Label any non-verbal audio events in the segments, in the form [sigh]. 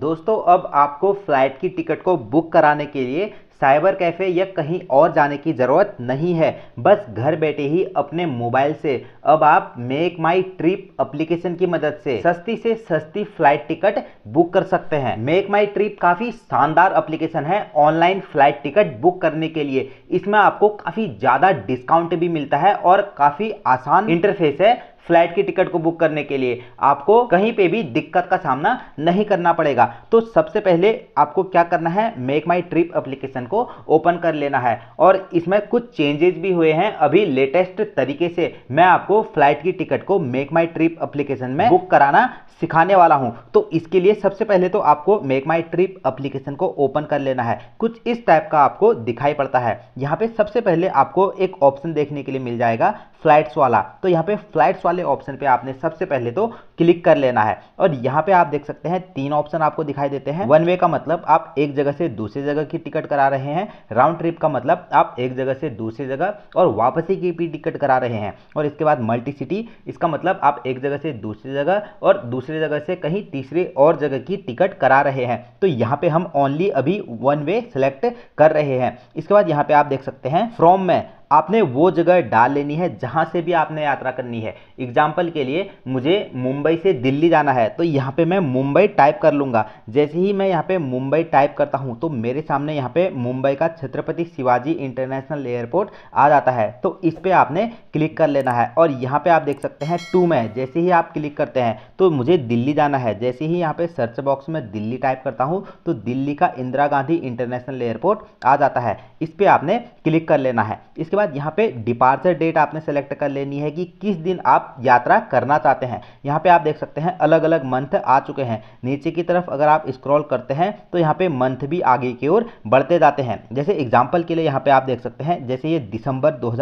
दोस्तों अब आपको फ्लाइट की टिकट को बुक कराने के लिए साइबर कैफ़े या कहीं और जाने की ज़रूरत नहीं है बस घर बैठे ही अपने मोबाइल से अब आप मेक माई ट्रिप अप्लीकेशन की मदद से सस्ती से सस्ती फ्लाइट टिकट बुक कर सकते हैं मेक माई ट्रिप काफ़ी शानदार अप्लीकेशन है ऑनलाइन फ्लाइट टिकट बुक करने के लिए इसमें आपको काफ़ी ज़्यादा डिस्काउंट भी मिलता है और काफ़ी आसान इंटरफेस है फ्लाइट की टिकट को बुक करने के लिए आपको कहीं पे भी दिक्कत का सामना नहीं करना पड़ेगा तो सबसे पहले आपको क्या करना है मेक माई ट्रिप अप्लीकेशन को ओपन कर लेना है और इसमें कुछ चेंजेस भी हुए हैं अभी लेटेस्ट तरीके से मैं आपको आपको फ्लाइट की टिकट को मेक माई ट्रिप अप्लीकेशन में बुक कराना सिखाने वाला हूं तो इसके लिए सबसे पहले तो आपको मेक माई ट्रिप अप्लीकेशन को ओपन कर लेना है कुछ इस टाइप का आपको दिखाई पड़ता है यहाँ पे सबसे पहले आपको एक ऑप्शन देखने के लिए मिल जाएगा फ्लाइट्स वाला तो यहाँ पे फ्लाइट्स वाले ऑप्शन पे आपने सबसे पहले तो क्लिक कर लेना है और यहाँ पे आप देख सकते हैं तीन ऑप्शन आपको दिखाई देते हैं वन वे का मतलब आप एक जगह से दूसरी जगह की टिकट करा रहे हैं राउंड ट्रिप का मतलब आप एक जगह से दूसरी जगह और वापसी की भी टिकट करा रहे हैं और इसके बाद मल्टीसिटी इसका मतलब आप एक जगह से दूसरी जगह और दूसरी जगह से कहीं तीसरी और जगह की टिकट करा रहे हैं तो यहाँ पे हम ओनली अभी वन वे सेलेक्ट कर रहे हैं इसके बाद यहाँ पे आप देख सकते हैं फ्रॉम में आपने वो जगह डाल लेनी है जहाँ से भी आपने यात्रा करनी है एग्जाम्पल के लिए मुझे मुंबई से दिल्ली जाना है तो यहाँ पे मैं मुंबई टाइप कर लूँगा जैसे ही मैं यहाँ पे मुंबई टाइप करता हूँ तो मेरे सामने यहाँ पे मुंबई का छत्रपति शिवाजी इंटरनेशनल एयरपोर्ट आ जाता है तो इस पर आपने क्लिक कर लेना है और यहाँ पर आप देख सकते हैं टू में जैसे ही आप क्लिक करते हैं तो मुझे दिल्ली जाना है जैसे ही यहाँ पर सर्च बॉक्स में दिल्ली टाइप करता हूँ तो दिल्ली का इंदिरा गांधी इंटरनेशनल एयरपोर्ट आ जाता है इस पर आपने क्लिक कर लेना है इसके बाद बाद यहाँ पे डिपार्चर डेट आपने सेलेक्ट कर लेनी है कि किस दिन आप यात्रा करना चाहते हैं यहाँ पे आप देख सकते हैं अलग अलग मंथ आ चुके हैं नीचे की तरफ अगर आप स्क्रॉल करते हैं तो यहाँ पे मंथ भी आगे की ओर बढ़ते जाते हैं जैसे एग्जाम्पल के लिए यहाँ पे आप देख सकते हैं जैसे ये दिसंबर दो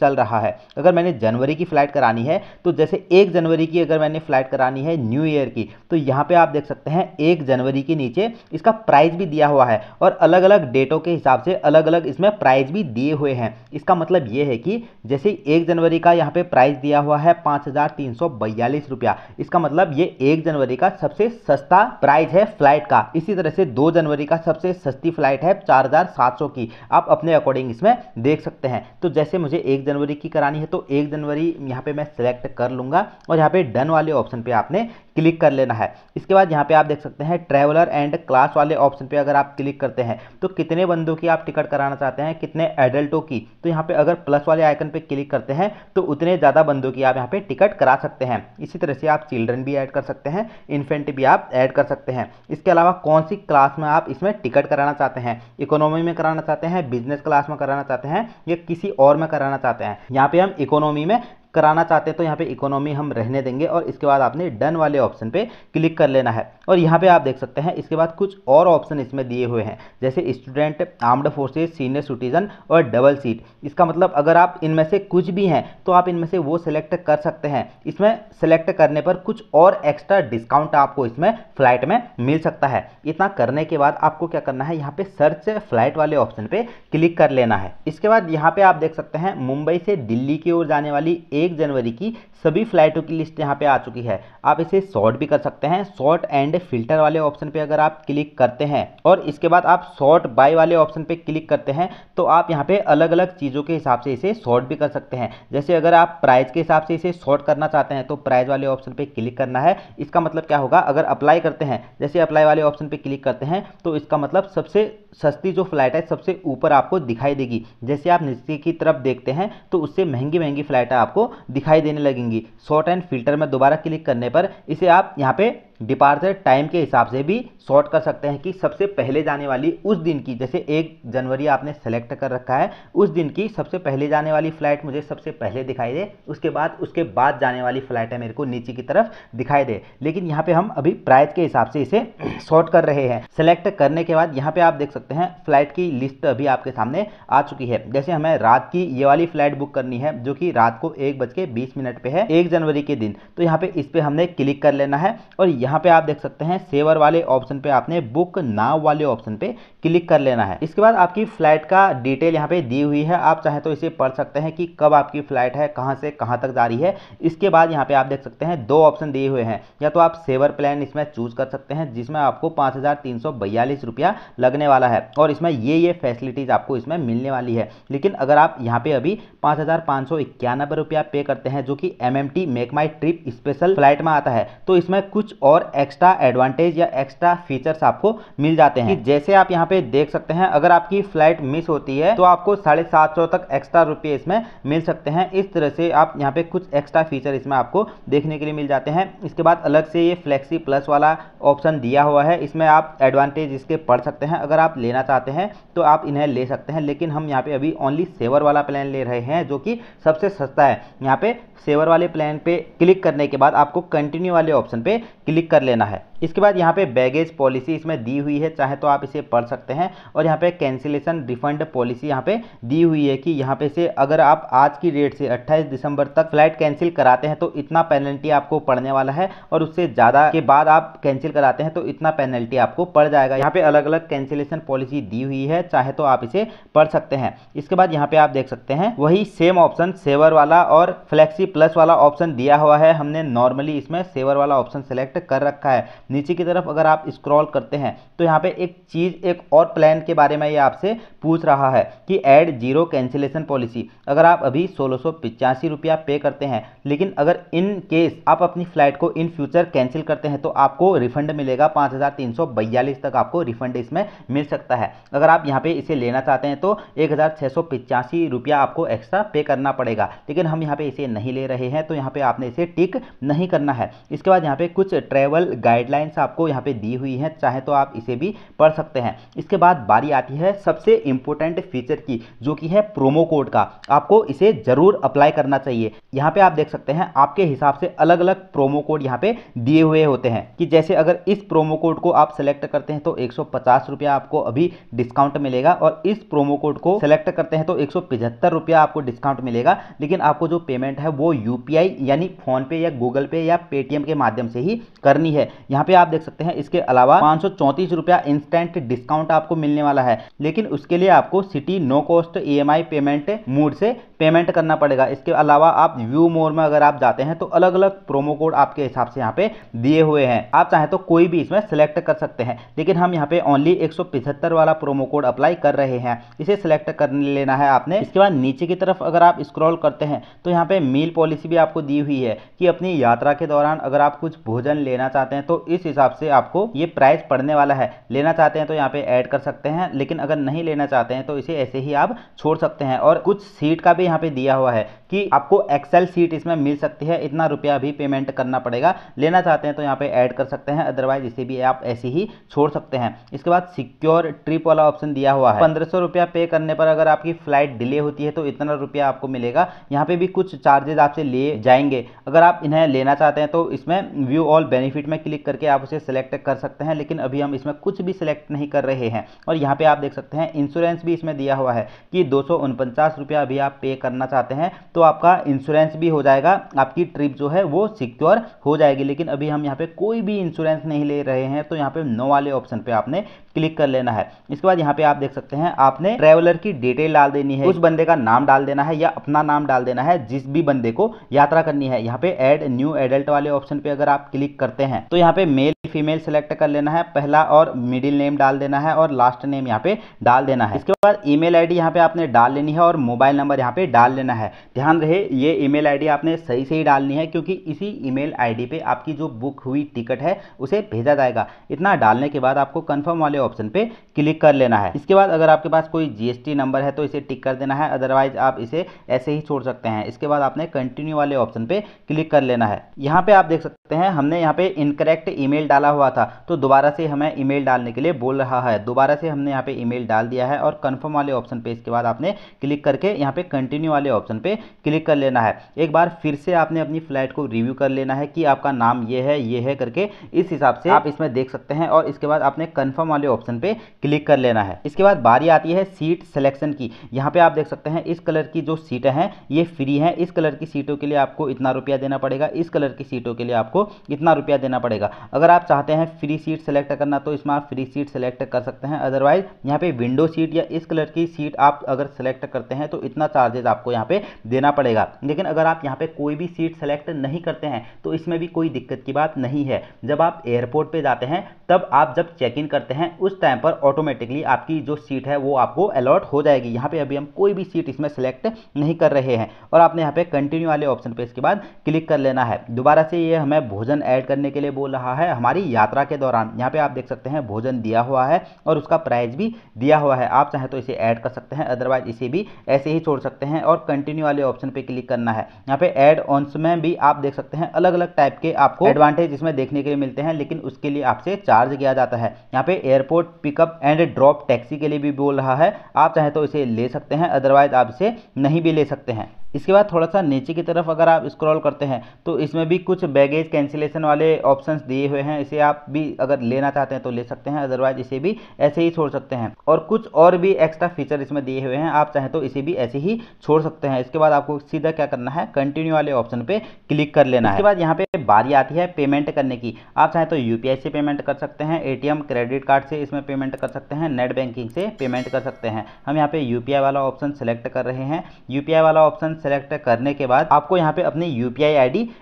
चल रहा है अगर मैंने जनवरी की फ़्लाइट करानी है तो जैसे एक जनवरी की अगर मैंने फ़्लाइट करानी है न्यू ईयर की तो यहाँ पर आप देख सकते हैं एक जनवरी के नीचे इसका प्राइस भी दिया हुआ है और अलग अलग डेटों के हिसाब से अलग अलग इसमें प्राइस भी दिए हुए हैं इसका मतलब ये है कि जैसे एक जनवरी का यहाँ पे प्राइस दिया हुआ है पाँच हज़ार तीन सौ बयालीस रुपया इसका मतलब ये एक जनवरी का सबसे सस्ता प्राइस है फ्लाइट का इसी तरह से दो जनवरी का सबसे सस्ती फ्लाइट है चार हज़ार सात सौ की आप अपने अकॉर्डिंग इसमें देख सकते हैं तो जैसे मुझे एक जनवरी की करानी है तो एक जनवरी यहाँ पर मैं सिलेक्ट कर लूँगा और यहाँ पर डन वाले ऑप्शन पर आपने क्लिक कर लेना है इसके बाद यहाँ पे आप देख सकते हैं ट्रैवलर एंड क्लास वाले ऑप्शन पे अगर आप क्लिक करते हैं तो कितने बंदों की आप टिकट कराना चाहते हैं कितने एडल्टों की तो यहाँ पे अगर प्लस वाले आइकन पे क्लिक करते हैं तो उतने ज़्यादा बंदों की आप यहाँ पे टिकट करा सकते हैं इसी तरह से आप चिल्ड्रन भी ऐड कर सकते हैं इन्फेंट भी आप ऐड कर सकते हैं इसके अलावा कौन सी क्लास में आप इसमें टिकट कराना चाहते हैं इकोनॉमी में कराना चाहते हैं बिजनेस क्लास में कराना चाहते हैं या किसी और में कराना चाहते हैं यहाँ पर हम इकोनॉमी में कराना चाहते हैं तो यहाँ पे इकोनॉमी हम रहने देंगे और इसके बाद आपने डन वाले ऑप्शन पे क्लिक कर लेना है और यहाँ पे आप देख सकते हैं इसके बाद कुछ और ऑप्शन इसमें दिए हुए हैं जैसे student armed forces senior citizen और डबल सीट इसका मतलब अगर आप इनमें से कुछ भी हैं तो आप इनमें से वो सिलेक्ट कर सकते हैं इसमें सेलेक्ट करने पर कुछ और एक्स्ट्रा डिस्काउंट आपको इसमें फ्लाइट में मिल सकता है इतना करने के बाद आपको क्या करना है यहाँ पर सर्च फ्लाइट वाले ऑप्शन पर क्लिक कर लेना है इसके बाद यहाँ पर आप देख सकते हैं मुंबई से दिल्ली की ओर जाने वाली एक जनवरी की सभी फ्लाइटों की लिस्ट यहाँ पे आ चुकी है आप इसे शॉर्ट भी कर सकते हैं शॉर्ट एंड फिल्टर वाले ऑप्शन पे अगर आप क्लिक करते हैं और इसके बाद आप शॉर्ट बाय वाले ऑप्शन पे क्लिक करते हैं तो आप यहाँ पे अलग अलग चीज़ों के हिसाब से इसे शॉर्ट भी कर सकते हैं जैसे अगर आप प्राइज के हिसाब से इसे शॉर्ट करना चाहते हैं तो प्राइज वाले ऑप्शन पर क्लिक करना है इसका मतलब क्या होगा अगर अप्लाई करते हैं जैसे अप्लाई वाले ऑप्शन पर क्लिक करते हैं तो इसका मतलब सबसे सस्ती जो फ्लाइट है सबसे ऊपर आपको दिखाई देगी जैसे आप नीचे की तरफ देखते हैं तो उससे महंगी महंगी फ्लाइट आपको दिखाई देने लगेंगी शॉर्ट एंड फिल्टर में दोबारा क्लिक करने पर इसे आप यहाँ पे डिपार्चर टाइम के हिसाब से भी शॉर्ट कर सकते हैं कि सबसे पहले जाने वाली उस दिन की जैसे एक जनवरी आपने सेलेक्ट कर रखा है उस दिन की सबसे पहले जाने वाली फ्लाइट मुझे सबसे पहले दिखाई दे उसके बाद उसके बाद जाने वाली फ्लाइट है मेरे को नीचे की तरफ दिखाई दे लेकिन यहाँ पे हम अभी प्राइस के हिसाब से इसे शॉर्ट [clears throat] कर रहे हैं सेलेक्ट करने के बाद यहाँ पे आप देख सकते हैं फ्लाइट की लिस्ट अभी आपके सामने आ चुकी है जैसे हमें रात की ये वाली फ्लाइट बुक करनी है जो कि रात को एक बज के बीस मिनट है एक जनवरी के दिन तो यहाँ पे इस पर हमने क्लिक कर लेना है और यहाँ यहाँ पे आप देख सकते हैं सेवर वाले ऑप्शन पे आपने बुक नाव वाले ऑप्शन पे क्लिक कर लेना है इसके बाद आपकी फ्लाइट का डिटेल यहाँ पे दी हुई है आप चाहे तो इसे पढ़ सकते हैं कि कब आपकी फ्लाइट है कहाँ से कहाँ तक जा रही है इसके बाद यहाँ पे आप देख सकते हैं दो ऑप्शन दिए हुए हैं या तो आप सेवर प्लान इसमें चूज कर सकते हैं जिसमें आपको पाँच रुपया लगने वाला है और इसमें ये ये फैसिलिटीज़ आपको इसमें मिलने वाली है लेकिन अगर आप यहाँ पे अभी पाँच रुपया पे करते हैं जो कि um MakeMyTrip special flight में आता है तो इसमें कुछ और और एक्स्ट्रा एडवांटेज या एक्स्ट्रा फीचर्स आपको मिल जाते हैं जैसे आप यहाँ पे देख सकते हैं अगर आपकी फ्लाइट मिस होती है तो आपको साढ़े सात सौ तक एक्स्ट्रा रुपये इसमें मिल सकते हैं इस तरह से आप यहाँ पे कुछ एक्स्ट्रा फीचर इसमें आपको देखने के लिए मिल जाते हैं इसके बाद अलग से ये फ्लेक्सी प्लस वाला ऑप्शन दिया हुआ है इसमें आप एडवांटेज इसके पढ़ सकते हैं अगर आप लेना चाहते हैं तो आप इन्हें ले सकते हैं लेकिन हम यहाँ पे अभी ओनली सेवर वाला प्लान ले रहे हैं जो कि सबसे सस्ता है यहाँ पे सेवर वाले प्लान पे क्लिक करने के बाद आपको कंटिन्यू वाले ऑप्शन पे क्लिक कर लेना है इसके बाद यहाँ पे बैगेज पॉलिसी इसमें दी हुई है चाहे तो आप इसे पढ़ सकते हैं और यहाँ पे कैंसिलेशन रिफंड पॉलिसी यहाँ पे दी हुई है कि यहाँ पे से अगर आप आज की डेट से 28 दिसंबर तक फ्लाइट कैंसिल कराते हैं तो इतना पेनल्टी आपको पड़ने वाला है और उससे ज़्यादा के बाद आप कैंसिल कराते हैं तो इतना पेनल्टी आपको पड़ जाएगा यहाँ पर अलग अलग कैंसिलेशन पॉलिसी दी हुई है चाहे तो आप इसे पढ़ सकते हैं इसके बाद यहाँ पे आप देख सकते हैं वही सेम ऑप्शन सेवर वाला और फ्लैक्सी प्लस वाला ऑप्शन दिया हुआ है हमने नॉर्मली इसमें सेवर वाला ऑप्शन सेलेक्ट कर रखा है नीचे की तरफ अगर आप स्क्रॉल करते हैं तो यहाँ पे एक चीज़ एक और प्लान के बारे में ये आपसे पूछ रहा है कि ऐड जीरो कैंसिलेशन पॉलिसी अगर आप अभी सोलह सौ पिचासी रुपया पे करते हैं लेकिन अगर इन केस आप अपनी फ्लाइट को इन फ्यूचर कैंसिल करते हैं तो आपको रिफंड मिलेगा पाँच हज़ार तीन सौ बयालीस तक आपको रिफंड इसमें मिल सकता है अगर आप यहाँ पे इसे लेना चाहते हैं तो एक हज़ार छः सौ पिचासी रुपया आपको एक्स्ट्रा पे करना पड़ेगा लेकिन हम यहाँ पे इसे नहीं ले रहे हैं तो यहाँ पे आपने इसे टिक नहीं करना है इसके बाद यहाँ पे कुछ ट्रैवल गाइडलाइन गाइडलाइंस आपको यहाँ पे दी हुई हैं चाहे तो आप इसे भी पढ़ सकते हैं इसके बाद बारी आती है सबसे इम्पोर्टेंट फीचर की जो कि है प्रोमो कोड का आपको इसे ज़रूर अप्लाई करना चाहिए यहाँ पे आप देख सकते हैं आपके हिसाब से अलग अलग प्रोमो कोड यहाँ पे दिए हुए होते हैं कि जैसे अगर इस प्रोमो कोड को आप सेलेक्ट करते हैं तो एक आपको अभी डिस्काउंट मिलेगा और इस प्रोमो कोड को सेलेक्ट करते हैं तो एक आपको डिस्काउंट मिलेगा लेकिन आपको जो पेमेंट है वो यू यानी फ़ोनपे या गूगल पे या पेटीएम के माध्यम से ही करनी है यहाँ पे आप देख सकते हैं इसके अलावा पाँच रुपया इंस्टेंट डिस्काउंट आपको मिलने वाला है लेकिन उसके लिए आपको Citi no cost E payment mode से पेमेंट करना पड़ेगा इसके अलावा आप व्यू मोर में अगर आप जाते हैं तो अलग अलग प्रोमो कोड आपके हिसाब से यहाँ पे दिए हुए हैं आप चाहें तो कोई भी इसमें सेलेक्ट कर सकते हैं लेकिन हम यहाँ पे ओनली एक वाला प्रोमो कोड अप्लाई कर रहे हैं इसे सिलेक्ट कर लेना है आपने इसके बाद नीचे की तरफ अगर आप स्क्रॉल करते हैं तो यहाँ पे मील पॉलिसी भी आपको दी हुई है कि अपनी यात्रा के दौरान अगर आप कुछ भोजन लेना चाहते हैं तो इस हिसाब से आपको ये प्राइस पड़ने वाला है लेना चाहते हैं तो यहाँ पे ऐड कर सकते हैं लेकिन अगर नहीं लेना चाहते हैं तो इसे ऐसे ही आप छोड़ सकते हैं और कुछ सीट का भी यहाँ पे दिया हुआ है कि आपको एक्सेल सीट इसमें मिल सकती है इतना रुपया भी पेमेंट करना पड़ेगा लेना चाहते हैं तो यहाँ पे ऐड कर सकते हैं अदरवाइज इसे भी आप ऐसे ही छोड़ सकते हैं इसके बाद सिक्योर ट्रिप वाला ऑप्शन दिया हुआ है पंद्रह सौ रुपया पे करने पर अगर आपकी फ्लाइट डिले होती है तो इतना रुपया आपको मिलेगा यहाँ पे भी कुछ चार्जेज आपसे लिए जाएंगे अगर आप इन्हें लेना चाहते हैं तो इसमें व्यू ऑल बेनिफिट में क्लिक करके आप उसे सिलेक्ट कर सकते हैं लेकिन अभी हम इसमें कुछ भी सिलेक्ट नहीं कर रहे हैं और यहाँ पे आप देख सकते हैं इंश्योरेंस भी इसमें दिया हुआ है कि दो सौ अभी आप पे करना चाहते हैं तो आपका इंश्योरेंस भी हो जाएगा आपकी ट्रिप जो है वो सिक्योर हो जाएगी लेकिन अभी हम यहाँ पे कोई भी इंश्योरेंस नहीं ले रहे हैं तो यहाँ पे नो वाले ऑप्शन पे आपने क्लिक कर लेना है इसके बाद यहाँ पे आप देख सकते हैं आपने ट्रैवलर की डिटेल डाल देनी है उस बंदे का नाम डाल देना है या अपना नाम डाल देना है जिस भी बंदे को यात्रा करनी है यहाँ पे एड न्यू एडल्ट वाले ऑप्शन पे अगर आप क्लिक करते हैं तो यहाँ पे मेल फीमेल सेलेक्ट कर लेना है पहला और मिडिल नेम डाल देना है और लास्ट नेम यहाँ पे डाल देना है इसके बाद ई मेल यहाँ पे आपने डाल लेनी है और मोबाइल नंबर यहाँ पे डाल लेना है ध्यान रहे ये ई मेल आपने सही से ही डालनी है क्योंकि इसी ई मेल पे आपकी जो बुक हुई टिकट है उसे भेजा जाएगा इतना डालने के बाद आपको कन्फर्म वाले वाले ऑप्शन पे क्लिक कर लेना है इसके बाद अगर आपके पास कोई जीएसटी नंबर है तो इसे टिक कर देना है अदरवाइज आप इसे ऐसे ही छोड़ सकते हैं इसके बाद आपने कंटिन्यू वाले ऑप्शन पे क्लिक कर लेना है यहाँ पे आप देख सकते हैं हमने यहाँ पे इनकरेक्ट ईमेल डाला हुआ था तो दोबारा से हमें ईमेल डालने के लिए बोल रहा है दोबारा से हमने यहाँ पे ईमेल डाल दिया है और कन्फर्म वाले ऑप्शन पे इसके बाद आपने क्लिक करके यहाँ पे कंटिन्यू वाले ऑप्शन पे क्लिक कर लेना है एक बार फिर से आपने अपनी फ्लाइट को रिव्यू कर लेना है कि आपका नाम ये है ये है करके इस हिसाब से आप इसमें देख सकते हैं और इसके बाद आपने कन्फर्म वाले ऑप्शन पे क्लिक कर लेना है इसके बाद बारी आती है सीट सिलेक्शन की यहाँ पे आप देख सकते हैं इस कलर की जो सीटें हैं ये फ्री हैं इस कलर की सीटों के लिए आपको इतना रुपया देना पड़ेगा इस कलर की सीटों के लिए आपको इतना रुपया देना पड़ेगा अगर आप चाहते हैं फ्री सीट सेलेक्ट करना तो इसमें आप फ्री सीट सेलेक्ट कर सकते हैं अदरवाइज यहाँ पे विंडो सीट या इस कलर की सीट आप अगर सेलेक्ट करते हैं तो इतना चार्जेस आपको यहाँ पे देना पड़ेगा लेकिन अगर आप यहाँ पे कोई भी सीट सेलेक्ट नहीं करते हैं तो इसमें भी कोई दिक्कत की बात नहीं है जब आप एयरपोर्ट पे जाते हैं तब आप जब चेक इन करते हैं उस टाइम पर ऑटोमेटिकली आपकी जो सीट है वो आपको अलॉट हो जाएगी यहाँ पे अभी हम कोई भी सीट इसमें सेलेक्ट नहीं कर रहे हैं और आपने यहाँ पे कंटिन्यू वाले ऑप्शन पे इसके बाद क्लिक कर लेना है दोबारा से ये हमें भोजन ऐड करने के लिए बोल रहा है हमारी यात्रा के दौरान यहाँ पे आप देख सकते हैं भोजन दिया हुआ है और उसका प्राइस भी दिया हुआ है आप चाहे तो इसे ऐड कर सकते हैं अदरवाइज इसे भी ऐसे ही छोड़ सकते हैं और कंटिन्यू वाले ऑप्शन पर क्लिक करना है यहाँ पे एड ऑनस में भी आप देख सकते हैं अलग अलग टाइप के आपको एडवांटेज oh. इसमें देखने के लिए मिलते हैं लेकिन उसके लिए आपसे चार्ज किया जाता है यहाँ पे airport airport pickup and drop taxi के लिए भी बोल रहा है आप चाहें तो इसे ले सकते हैं अदरवाइज आप इसे नहीं भी ले सकते हैं इसके बाद थोड़ा सा नीचे की तरफ अगर आप स्क्रॉल करते हैं तो इसमें भी कुछ बैगेज कैंसिलेशन वाले ऑप्शंस दिए हुए हैं इसे आप भी अगर लेना चाहते हैं तो ले सकते हैं अदरवाइज इसे भी ऐसे ही छोड़ सकते हैं और कुछ और भी एक्स्ट्रा फीचर इसमें दिए हुए हैं आप चाहें तो इसे भी ऐसे ही छोड़ सकते हैं इसके बाद आपको सीधा क्या करना है कंटिन्यू वाले ऑप्शन पर क्लिक कर लेना है इसके बाद यहाँ पे बारी आती है पेमेंट करने की आप चाहें तो यू से पेमेंट कर सकते हैं ए क्रेडिट कार्ड से इसमें पेमेंट कर सकते हैं नेट बैंकिंग से पेमेंट कर सकते हैं हम यहाँ पे यू वाला ऑप्शन सेलेक्ट कर रहे हैं यू वाला ऑप्शन सेलेक्ट करने के बाद आपको यहाँ पे अपनी यू पी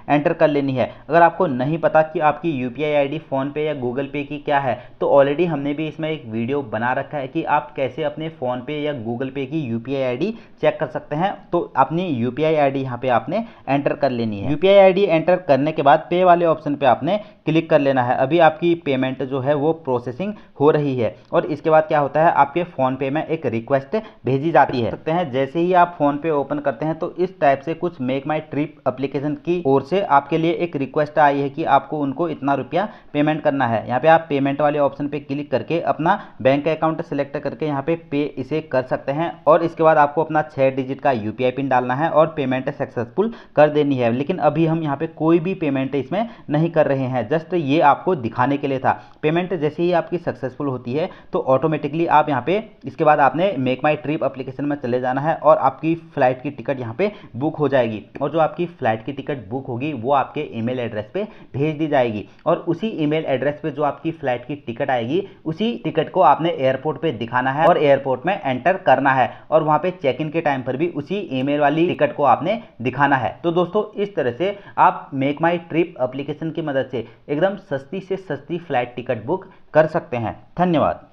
एंटर कर लेनी है अगर आपको नहीं पता कि आपकी यू पी आई पे या गूगल पे की क्या है तो ऑलरेडी हमने भी इसमें एक वीडियो बना रखा है कि आप कैसे अपने फोन पे या गूगल पे की यू पी चेक कर सकते हैं तो अपनी यू पी आई यहाँ पे आपने एंटर कर लेनी है यू पी आई एंटर करने के बाद पे वाले ऑप्शन पे आपने क्लिक कर लेना है अभी आपकी पेमेंट जो है वो प्रोसेसिंग हो रही है और इसके बाद क्या होता है आपके फोन पे में एक रिक्वेस्ट भेजी जाती है सकते हैं जैसे ही आप फोन पे ओपन करते हैं तो इस टाइप से कुछ मेक माई ट्रिप अप्लीकेशन की ओर से आपके लिए एक रिक्वेस्ट आई है कि आपको उनको इतना रुपया पेमेंट करना है यहाँ पे आप पेमेंट वाले ऑप्शन पे क्लिक करके अपना बैंक अकाउंट सेलेक्ट करके यहाँ पे पे इसे कर सकते हैं और इसके बाद आपको अपना छः डिजिट का यू पिन डालना है और पेमेंट सक्सेसफुल कर देनी है लेकिन अभी हम यहाँ पे कोई भी पेमेंट इसमें नहीं कर रहे हैं जस्ट ये आपको दिखाने के लिए था पेमेंट जैसे ही आपकी सक्सेसफुल होती है तो ऑटोमेटिकली आप यहाँ पे इसके बाद आपने मेक माई ट्रिप अप्लीकेशन में चले जाना है और आपकी फ्लाइट की टिकट यहाँ पे बुक हो जाएगी और जो आपकी फ़्लाइट की टिकट बुक होगी वो आपके ईमेल एड्रेस पे भेज दी जाएगी और उसी ईमेल एड्रेस पे जो आपकी फ़्लाइट की टिकट आएगी उसी टिकट को आपने एयरपोर्ट पे दिखाना है और एयरपोर्ट में एंटर करना है और वहाँ पे चेक इन के टाइम पर भी उसी ईमेल वाली टिकट को आपने दिखाना है तो दोस्तों इस तरह से आप मेक माई ट्रिप अप्लीकेशन की मदद से एकदम सस्ती से सस्ती फ्लाइट टिकट बुक कर सकते हैं धन्यवाद